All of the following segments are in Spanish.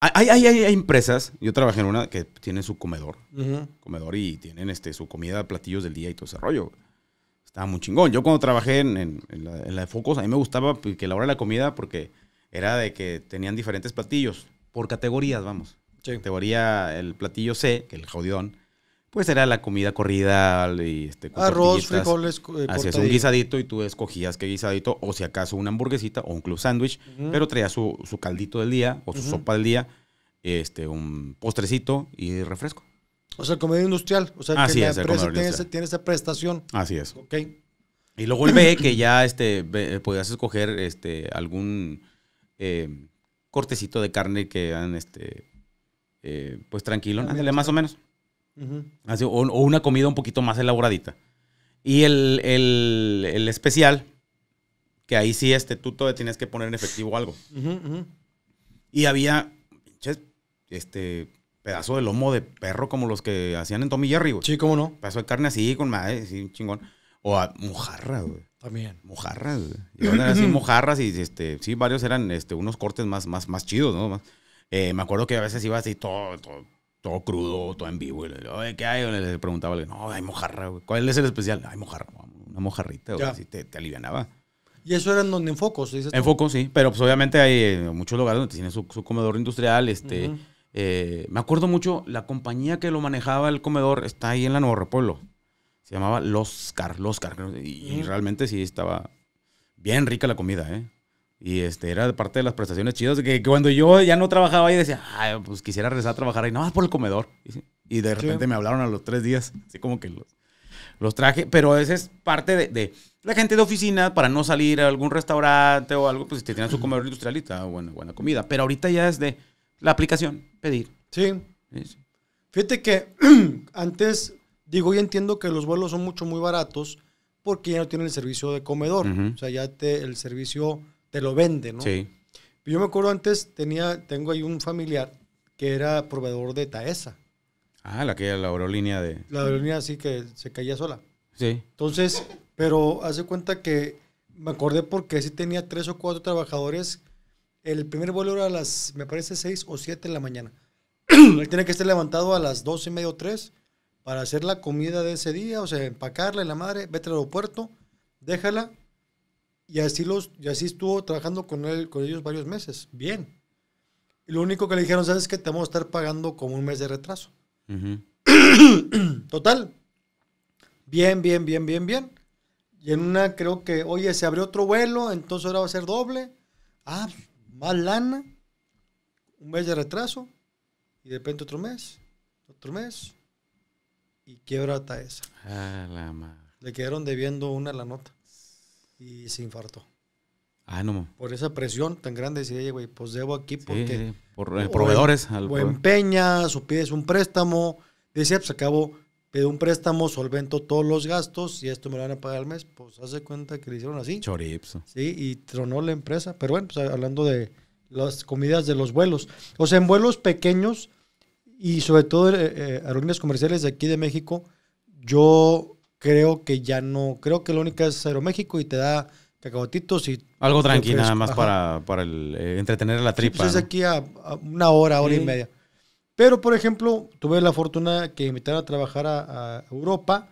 Hay, empresas, yo trabajé en una que tiene su comedor, comedor y tienen este, su comida, platillos del día y todo ese rollo. Estaba muy chingón. Yo cuando trabajé en, la, de Focos, a mí me gustaba pues, que la hora de la comida, porque era de que tenían diferentes platillos, por categorías, vamos. Categoría, el platillo C, que el jodidón, pues era la comida corrida y este, arroz, frijoles, así es, eh, un guisadito y tú escogías qué guisadito o si acaso una hamburguesita o un club sándwich, pero traía su, caldito del día o su sopa del día, este un postrecito y refresco. O sea, comida industrial, o sea, tiene, esa prestación. Así es. Ok. Y luego el B, que ya este, eh, podías escoger este, algún eh, cortecito de carne que eran este, pues tranquilo, ándale, más o menos o, una comida un poquito más elaboradita. Y el, especial, que ahí sí este, tú todavía tienes que poner en efectivo algo. Y había este pedazo de lomo de perro como los que hacían en Tommy Jerry, Sí, cómo no. Pedazo de carne así, con madre, así, chingón. O a mojarra, güey. También. Mojarras, güey. así mojarras y, este, sí, varios eran, este, unos cortes más, más, más chidos, ¿no? Más, eh, me acuerdo que a veces iba así todo, todo todo crudo, todo en vivo. ¿qué hay? Le, preguntaba, no, hay mojarra, ¿Cuál es el especial? Hay mojarra, una mojarrita, o sea, te, te alivianaba. ¿Y eso era en donde enfocos, Focos? en Focos, sí. Pero pues obviamente hay eh, muchos lugares donde tienen su, comedor industrial. Este, eh, me acuerdo mucho, la compañía que lo manejaba el comedor está ahí en la Nuevo Repueblo, Se llamaba Loscar, Loscar. y realmente sí estaba bien rica la comida, ¿eh? Y este, era parte de las prestaciones chidas. Que, cuando yo ya no trabajaba ahí decía, Ay, pues quisiera regresar a trabajar ahí, más por el comedor. Y de repente me hablaron a los tres días, así como que los, los traje. Pero esa es parte de, la gente de oficina para no salir a algún restaurante o algo, pues si te tienen su comedor industrialista, buena, buena comida. Pero ahorita ya es de la aplicación, pedir. Sí. Fíjate que antes, digo, yo entiendo que los vuelos son mucho, muy baratos porque ya no tienen el servicio de comedor. O sea, ya el servicio te lo vende, ¿no? Sí. Yo me acuerdo antes, tenía, tengo ahí un familiar que era proveedor de Taesa. Ah, la que era la aerolínea de... La aerolínea sí que se caía sola. Sí. Entonces, pero hace cuenta que me acordé porque si tenía tres o cuatro trabajadores. El primer vuelo era a las, me parece, seis o siete en la mañana. Él tiene que estar levantado a las dos y medio o tres para hacer la comida de ese día, o sea, empacarla la madre, vete al aeropuerto, déjala, y así, los, y así estuvo trabajando con, él, con ellos varios meses. Bien. Y lo único que le dijeron, es que Te vamos a estar pagando como un mes de retraso. Total. Bien, bien, bien, bien, bien. Y en una creo que, oye, se abrió otro vuelo, entonces ahora va a ser doble. Ah, más lana. Un mes de retraso. Y de repente otro mes. Otro mes. Y quiebra hasta esa. Ah, la madre. Le quedaron debiendo una la nota y se infarto. Ah, no. Por esa presión tan grande, decía, güey, pues debo aquí porque... por eh, proveedores. O, o empeñas o pides un préstamo. Decía, pues acabo, pido un préstamo, solvento todos los gastos y esto me lo van a pagar al mes. Pues hace cuenta que le hicieron así. Choripso. Sí, y tronó la empresa. Pero bueno, pues hablando de las comidas de los vuelos. O sea, en vuelos pequeños y sobre todo eh, eh, aerolíneas comerciales de aquí de México, yo creo que ya no, creo que lo única es Aeroméxico y te da cacahuatitos y... Algo tranquilo nada más para, para el, eh, entretener la tripa. Pues aquí a, una hora, hora y media. Pero, por ejemplo, tuve la fortuna que me invitaron a trabajar a, Europa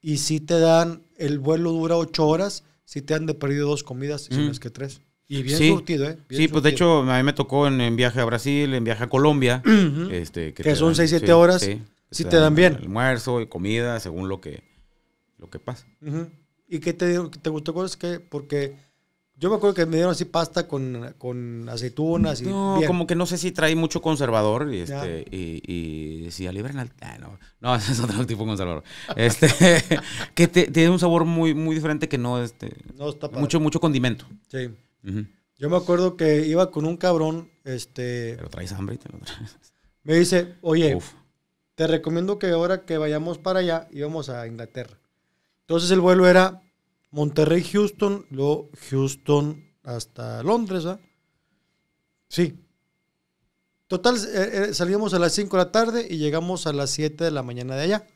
y si te dan, el vuelo dura ocho horas, si te han de perdido dos comidas, mm. si no mm. que tres. Y bien sí. surtido, ¿eh? Bien sí, pues de hecho, a mí me tocó en, viaje a Brasil, en viaje a Colombia. este, que, son seis, siete horas. Sí, si te, te, dan, bien. Almuerzo y comida, según lo que lo que pasa. ¿Y qué te, te gustó? Es que porque yo me acuerdo que me dieron así pasta con, aceitunas. Y no, como que no sé si trae mucho conservador. Y, este, y, si ah, no, ese es otro tipo de conservador. Este, que tiene un sabor muy, muy diferente que no. Este, está Mucho, mucho condimento. Sí. Yo me acuerdo que iba con un cabrón. Este, pero traes hambre y te lo traes. Me dice, oye, te recomiendo que ahora que vayamos para allá, íbamos a Inglaterra. Entonces el vuelo era Monterrey-Houston, luego Houston hasta Londres, ¿ah? Sí. Total, eh, eh, salíamos a las 5 de la tarde y llegamos a las 7 de la mañana de allá.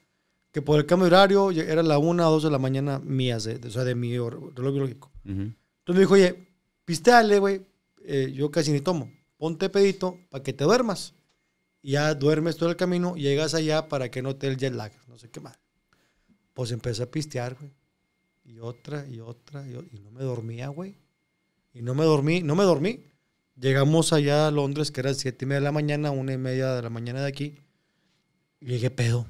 Que por el cambio de horario era la 1 o 2 de la mañana mías, de, o sea, de mi reloj biológico. Entonces me dijo, oye, pisteale, güey, eh, yo casi ni tomo. Ponte pedito para que te duermas. ya duermes todo el camino, y llegas allá para que no te el jet lag, no sé qué más pues empecé a pistear, güey. Y otra, y otra, y, no me dormía, güey. Y no me dormí, no me dormí. Llegamos allá a Londres, que era siete y media de la mañana, una y media de la mañana de aquí. Y llegué pedo.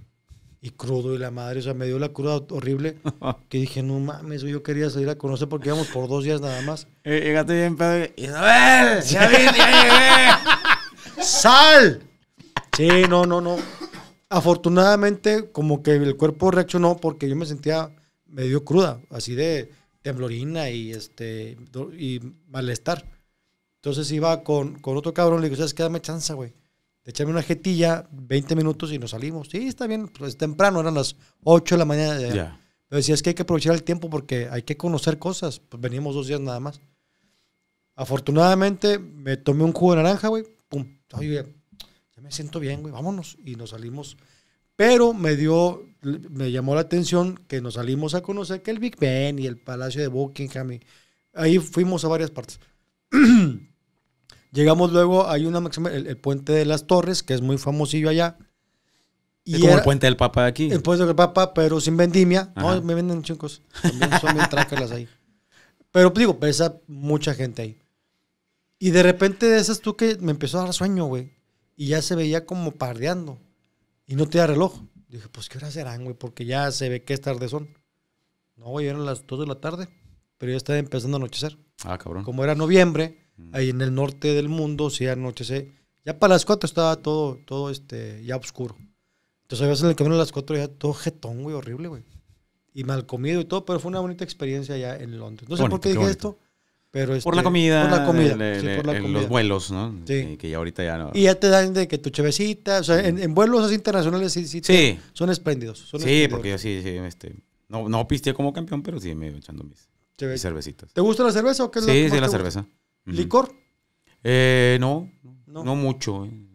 Y crudo, y la madre, o sea, me dio la cruda horrible. que dije, no mames, yo quería salir a conocer porque íbamos por dos días nada más. Eh, llegaste bien pedo. Y, ¡Isabel! ¡Ya vine, ya llegué! ¡Sal! Sí, no, no, no. Afortunadamente, como que el cuerpo reaccionó porque yo me sentía medio cruda, así de temblorina y, este, y malestar. Entonces iba con, otro cabrón, le digo, es que Dame chance güey. Echame una jetilla, 20 minutos y nos salimos. Sí, está bien, pues temprano, eran las 8 de la mañana. De Pero decía, es que hay que aprovechar el tiempo porque hay que conocer cosas. Pues venimos dos días nada más. Afortunadamente, me tomé un jugo de naranja, güey. Pum me siento bien, güey, vámonos. Y nos salimos. Pero me dio, me llamó la atención que nos salimos a conocer que el Big Ben y el Palacio de Buckingham. ahí fuimos a varias partes. Llegamos luego, hay una máxima, el, puente de las Torres, que es muy famosillo allá. Y como el puente del Papa de aquí. El puente del Papa, pero sin vendimia. No, me venden chicos. También son bien ahí. Pero pues, digo, pesa mucha gente ahí. Y de repente de esas tú que me empezó a dar sueño, güey y ya se veía como pardeando y no tenía reloj. Dije, pues, ¿qué hora serán, güey? Porque ya se ve qué es tarde son. No, güey, eran las 2 de la tarde, pero ya estaba empezando a anochecer. Ah, cabrón. Como era noviembre, mm. ahí en el norte del mundo sí anochece. Ya para las 4 estaba todo, todo este, ya oscuro. Entonces, a veces en el camino a las 4 ya todo jetón, güey, horrible, güey. Y mal comido y todo, pero fue una bonita experiencia allá en Londres. No sé por qué dije esto, pero por la este, comida. Por la comida. en los vuelos, ¿no? Sí. Y que ya ahorita ya no. Y ya te dan de que tu chevecita. O sea, en, en, vuelos internacionales sí, sí, son espléndidos. sí, porque yo sí, este. No, no pisteé como campeón, pero sí me echando mis, cervecitas. ¿Te gusta la cerveza o qué es Sí, sí, la cerveza. ¿Licor? Eh, no, no, mucho. Eh.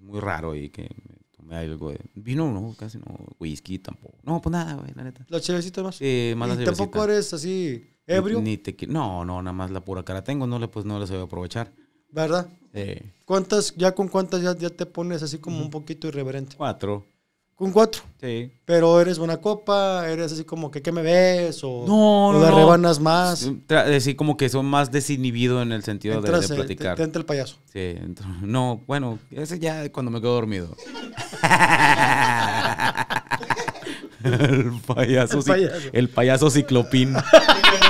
Muy raro y que me tomé algo de. Vino, no, casi no. Whisky tampoco. No, pues nada, güey, la neta. ¿La chevecita más? Sí, más ¿Y la Tampoco eres así ¿Ebrio? no, no, nada más la pura cara tengo, no le, pues no la voy aprovechar. ¿Verdad? Sí. Eh. ¿Cuántas, ya con cuántas ya, te pones así como un poquito irreverente? Cuatro. ¿Con cuatro? Sí. Pero eres buena copa, eres así como que, ¿qué me ves? O, no, no, o rebanas más. Sí, como que son más desinhibido en el sentido de, eh, platicar. el payaso. Sí. No, bueno, ese ya cuando me quedo dormido. el payaso. El payaso, el payaso ciclopín.